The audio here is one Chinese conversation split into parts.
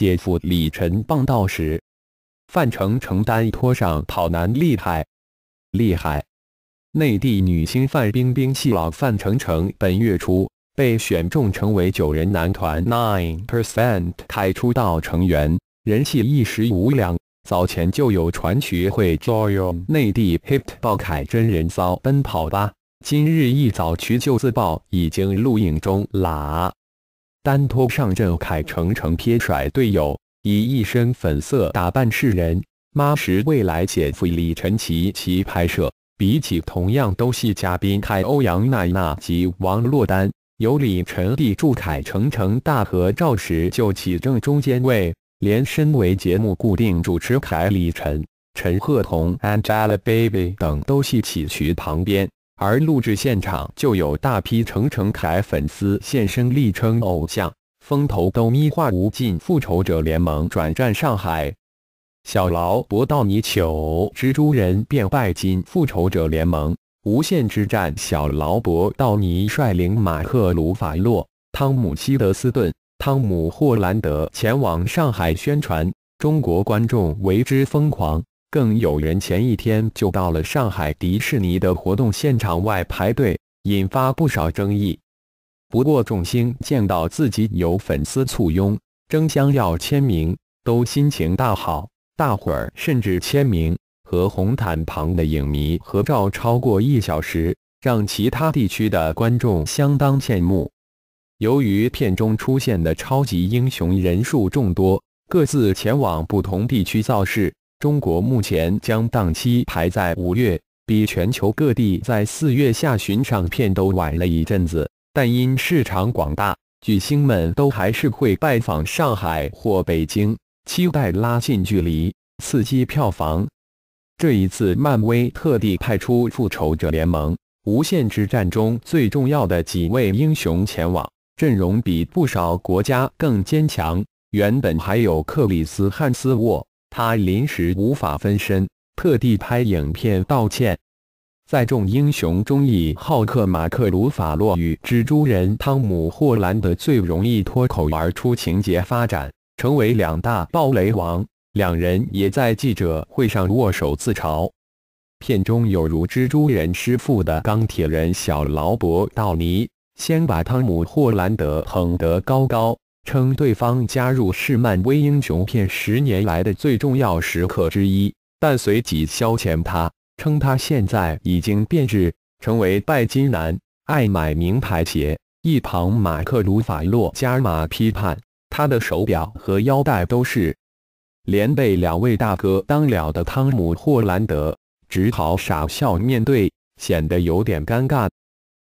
姐夫李晨傍道时，范丞丞单拖上跑男厉害，厉害！内地女星范冰冰戏老范丞丞，本月初被选中成为九人男团 Nine Percent 开出道成员，人气一时无两。早前就有传奇会 Joy 内地 Hip 爆凯真人骚奔跑吧，今日一早曲就自曝已经录影中啦。丹托上阵，凯程程撇甩队友，以一身粉色打扮示人。妈石未来姐夫李晨奇奇拍摄，比起同样都系嘉宾凯欧阳娜娜及王珞丹，由李晨、帝祝凯、程程大合照时就起正中间位，连身为节目固定主持凯李晨、陈赫、同 Angelababy 等都系起渠旁边。而录制现场就有大批程程凯粉丝现身，力撑偶像，风头都咪化无尽。复仇者联盟转战上海，小劳勃道尼求蜘蛛人变拜金复仇者联盟无限之战，小劳勃道尼率领马克·鲁法洛、汤姆希德斯顿、汤姆霍兰德前往上海宣传，中国观众为之疯狂。更有人前一天就到了上海迪士尼的活动现场外排队，引发不少争议。不过，众星见到自己有粉丝簇拥，争相要签名，都心情大好。大伙儿甚至签名和红毯旁的影迷合照超过一小时，让其他地区的观众相当羡慕。由于片中出现的超级英雄人数众多，各自前往不同地区造势。中国目前将档期排在五月，比全球各地在四月下旬上片都晚了一阵子。但因市场广大，巨星们都还是会拜访上海或北京，期待拉近距离，刺激票房。这一次，漫威特地派出《复仇者联盟：无限之战》中最重要的几位英雄前往，阵容比不少国家更坚强。原本还有克里斯·汉斯沃。他临时无法分身，特地拍影片道歉。在众英雄中，以浩克马克·鲁法洛与蜘蛛人汤姆·霍兰德最容易脱口而出情节发展，成为两大暴雷王。两人也在记者会上握手自嘲。片中有如蜘蛛人师傅的钢铁人小劳勃·道尼，先把汤姆·霍兰德捧得高高。称对方加入是漫威英雄片十年来的最重要时刻之一，但随即消遣他，称他现在已经变质，成为拜金男，爱买名牌鞋。一旁马克·鲁法洛加玛批判他的手表和腰带都是，连被两位大哥当了的汤姆·霍兰德只好傻笑面对，显得有点尴尬。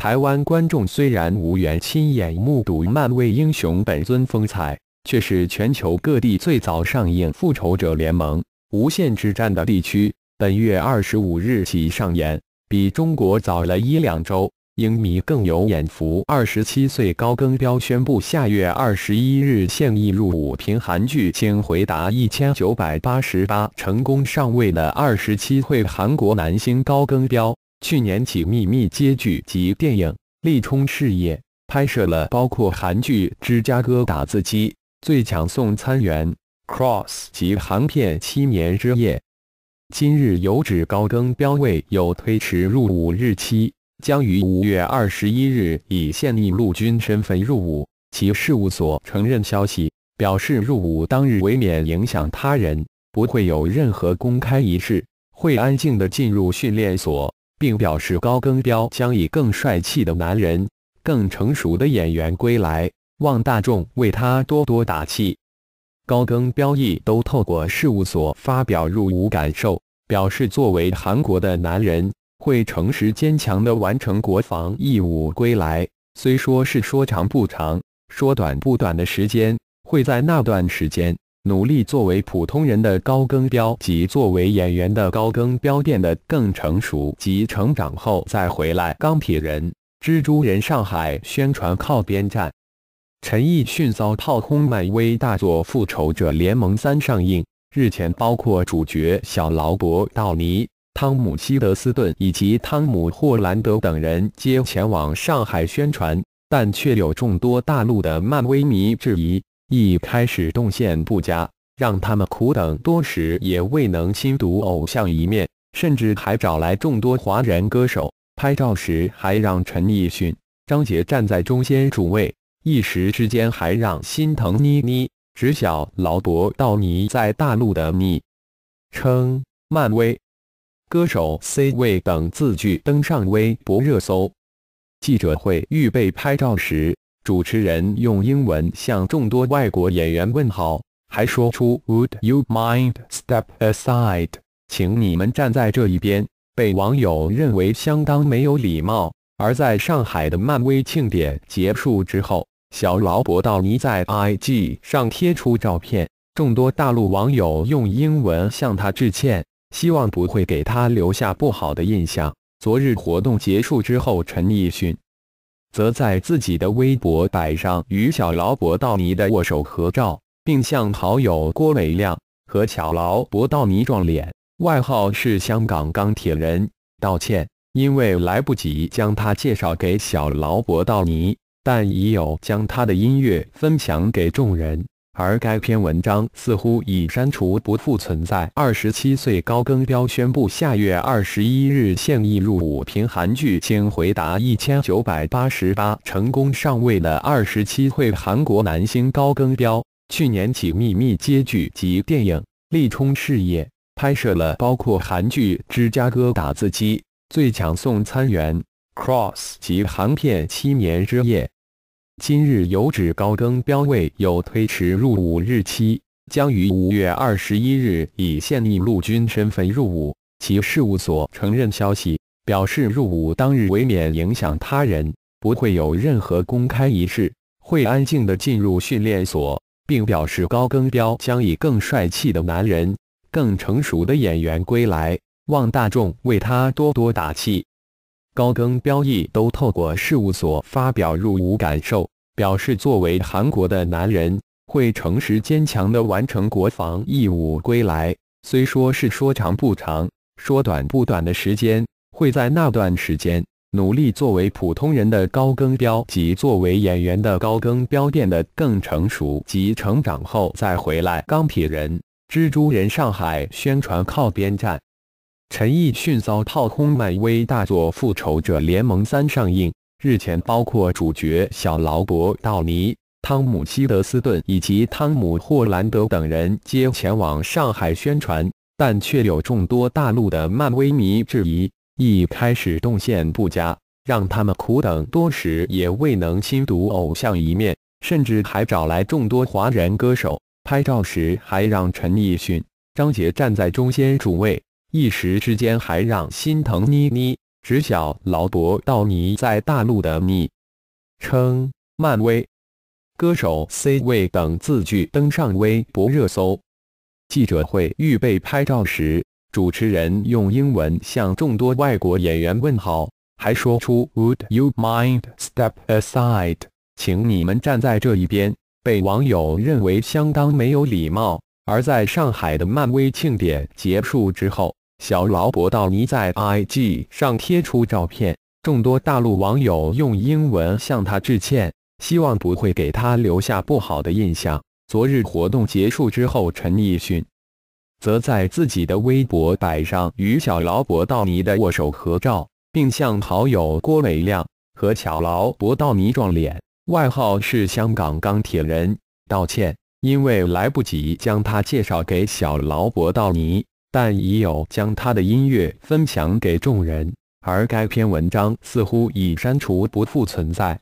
台湾观众虽然无缘亲眼目睹漫威英雄本尊风采，却是全球各地最早上映《复仇者联盟：无限之战》的地区。本月二十五日起上演，比中国早了一两周，影迷更有眼福。二十七岁高更彪宣布下月二十一日现役入伍，凭韩剧《请回答一千九百八十八》成功上位的二十七岁韩国男星高更彪。去年起，秘密接剧及电影力冲事业拍摄了包括韩剧《芝加哥打字机》《最强送餐员》《Cross》及韩片《七年之夜》。今日有指高更标位有推迟入伍日期，将于五月二十一日以现役陆军身份入伍。其事务所承认消息，表示入伍当日为免影响他人，不会有任何公开仪式，会安静地进入训练所。并表示高更彪将以更帅气的男人、更成熟的演员归来，望大众为他多多打气。高更彪亦都透过事务所发表入伍感受，表示作为韩国的男人，会诚实坚强的完成国防义务归来。虽说是说长不长、说短不短的时间，会在那段时间。努力作为普通人的高更标及作为演员的高更标变得更成熟及成长后再回来。钢铁人、蜘蛛人上海宣传靠边站。陈奕迅遭炮轰，漫威大作《复仇者联盟三》上映日前，包括主角小劳勃·道尼、汤姆·希德斯顿以及汤姆·霍兰德等人皆前往上海宣传，但却有众多大陆的漫威迷质疑。一开始动线不佳，让他们苦等多时也未能亲睹偶像一面，甚至还找来众多华人歌手拍照时还让陈奕迅、张杰站在中间主位，一时之间还让心疼妮妮，只晓劳勃道尼在大陆的昵称、漫威歌手 C 位等字句登上微博热搜。记者会预备拍照时。主持人用英文向众多外国演员问好，还说出 Would you mind step aside？请你们站在这一边，被网友认为相当没有礼貌。而在上海的漫威庆典结束之后，小劳勃·道尼在 IG 上贴出照片，众多大陆网友用英文向他致歉，希望不会给他留下不好的印象。昨日活动结束之后，陈奕迅。则在自己的微博摆上与小劳勃道尼的握手合照，并向好友郭伟亮和小劳勃道尼撞脸，外号是“香港钢铁人”道歉，因为来不及将他介绍给小劳勃道尼，但已有将他的音乐分享给众人。而该篇文章似乎已删除，不复存在。二十七岁高更彪宣布下月二十一日现役入伍。凭韩剧，请回答一千九百八十八，成功上位了二十七岁韩国男星高更彪。去年起秘密接剧及电影，力冲事业，拍摄了包括韩剧《芝加哥打字机》《最强送餐员》《Cross》及韩片《七年之夜》。今日有指高更标位有推迟入伍日期，将于五月二十一日以现役陆军身份入伍。其事务所承认消息，表示入伍当日为免影响他人，不会有任何公开仪式，会安静的进入训练所，并表示高更标将以更帅气的男人、更成熟的演员归来，望大众为他多多打气。高更标亦都透过事务所发表入伍感受，表示作为韩国的男人会诚实坚强地完成国防义务归来。虽说是说长不长，说短不短的时间，会在那段时间努力作为普通人的高更标及作为演员的高更标变得更成熟及成长后再回来。钢铁人、蜘蛛人上海宣传靠边站。陈奕迅遭炮轰，漫威大作《复仇者联盟三》上映日前，包括主角小劳勃·道尼、汤姆·希德斯顿以及汤姆·霍兰德等人皆前往上海宣传，但却有众多大陆的漫威迷质疑，一开始动线不佳，让他们苦等多时也未能亲睹偶像一面，甚至还找来众多华人歌手拍照时还让陈奕迅、张杰站在中间主位。一时之间还让心疼妮妮，知晓劳勃道尼在大陆的昵称“漫威歌手 C 位”等字句登上微博热搜。记者会预备拍照时，主持人用英文向众多外国演员问好，还说出 “Would you mind step aside？” 请你们站在这一边，被网友认为相当没有礼貌。而在上海的漫威庆典结束之后。小劳勃道尼在 IG 上贴出照片，众多大陆网友用英文向他致歉，希望不会给他留下不好的印象。昨日活动结束之后，陈奕迅则在自己的微博摆上与小劳勃道尼的握手合照，并向好友郭伟亮和小劳勃道尼撞脸（外号是“香港钢铁人”）道歉，因为来不及将他介绍给小劳勃道尼。但已有将他的音乐分享给众人，而该篇文章似乎已删除，不复存在。